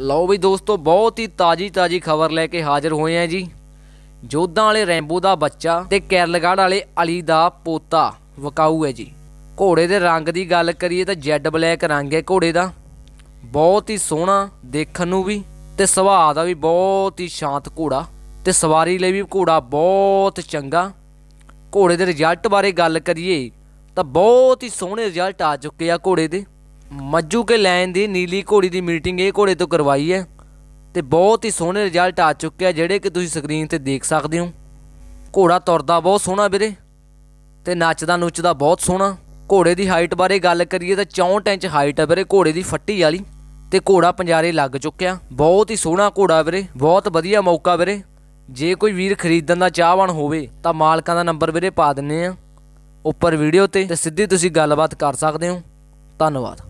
ਲਓ ਵੀ ਦੋਸਤੋ ਬਹੁਤ ਹੀ ਤਾਜੀ ਤਾਜੀ ਖਬਰ ਲੈ ਕੇ ਹਾਜ਼ਰ ਹੋਏ ਆ ਜੀ ਜੋਧਾਂ ਵਾਲੇ ਰੈਂਬੋ ਦਾ ਬੱਚਾ ਤੇ ਕੇਰਲਗੜ ਵਾਲੇ ਅਲੀ ਦਾ ਪੋਤਾ ਵਕਾਊ ਹੈ ਜੀ ਘੋੜੇ ਦੇ ਰੰਗ ਦੀ ਗੱਲ ਕਰੀਏ ਤਾਂ ਜੈਡ ਬਲੈਕ ਰੰਗ ਹੈ ਘੋੜੇ ਦਾ ਬਹੁਤ ਹੀ ਸੋਹਣਾ ਦੇਖਣ ਨੂੰ ਵੀ ਤੇ ਸੁਭਾਅ ਦਾ ਵੀ ਬਹੁਤ ਹੀ ਸ਼ਾਂਤ ਘੋੜਾ ਤੇ ਸਵਾਰੀ ਲਈ ਵੀ ਘੋੜਾ ਬਹੁਤ ਚੰਗਾ ਘੋੜੇ ਦੇ ਰਿਜ਼ਲਟ ਬਾਰੇ ਗੱਲ ਕਰੀਏ ਤਾਂ ਬਹੁਤ ਹੀ ਸੋਹਣੇ ਰਿਜ਼ਲਟ ਆ ਚੁੱਕੇ ਆ ਘੋੜੇ ਦੇ ਮੱਜੂ ਕੇ ਲੈਣ ਦੀ ਨੀਲੀ ਘੋੜੀ ਦੀ ਮੀਟਿੰਗ ਇਹ ਘੋੜੇ ਤੋਂ ਕਰਵਾਈ ਹੈ ਤੇ ਬਹੁਤ ਹੀ ਸੋਹਣੇ ਰਿਜ਼ਲਟ ਆ ਚੁੱਕੇ ਆ ਜਿਹੜੇ ਕਿ ਤੁਸੀਂ ਸਕਰੀਨ ਤੇ ਦੇਖ ਸਕਦੇ ਹੋ ਘੋੜਾ ਤੁਰਦਾ ਬਹੁਤ ਸੋਹਣਾ ਵੀਰੇ ਤੇ ਨੱਚਦਾ ਨੁੱਚਦਾ ਬਹੁਤ ਸੋਹਣਾ ਘੋੜੇ ਦੀ ਹਾਈਟ ਬਾਰੇ ਗੱਲ ਕਰੀਏ ਤਾਂ 64 ਇੰਚ ਹਾਈਟ ਹੈ ਵੀਰੇ ਘੋੜੇ ਦੀ ਫੱਟੀ ਵਾਲੀ ਤੇ ਘੋੜਾ ਪੰਜਾਰੇ ਲੱਗ ਚੁੱਕਿਆ ਬਹੁਤ ਹੀ ਸੋਹਣਾ ਘੋੜਾ ਵੀਰੇ ਬਹੁਤ ਵਧੀਆ ਮੌਕਾ ਵੀਰੇ ਜੇ ਕੋਈ ਵੀਰ ਖਰੀਦਣ ਦਾ ਚਾਹਵਾਨ ਹੋਵੇ ਤਾਂ ਮਾਲਕਾਂ ਦਾ ਨੰਬਰ ਵੀਰੇ ਪਾ ਦਿੰਨੇ ਆ ਉੱਪਰ ਵੀਡੀਓ ਤੇ ਤੇ ਸਿੱਧੀ ਤੁਸੀਂ ਗੱਲਬਾਤ ਕਰ ਸਕਦੇ ਹੋ ਧੰਨਵਾਦ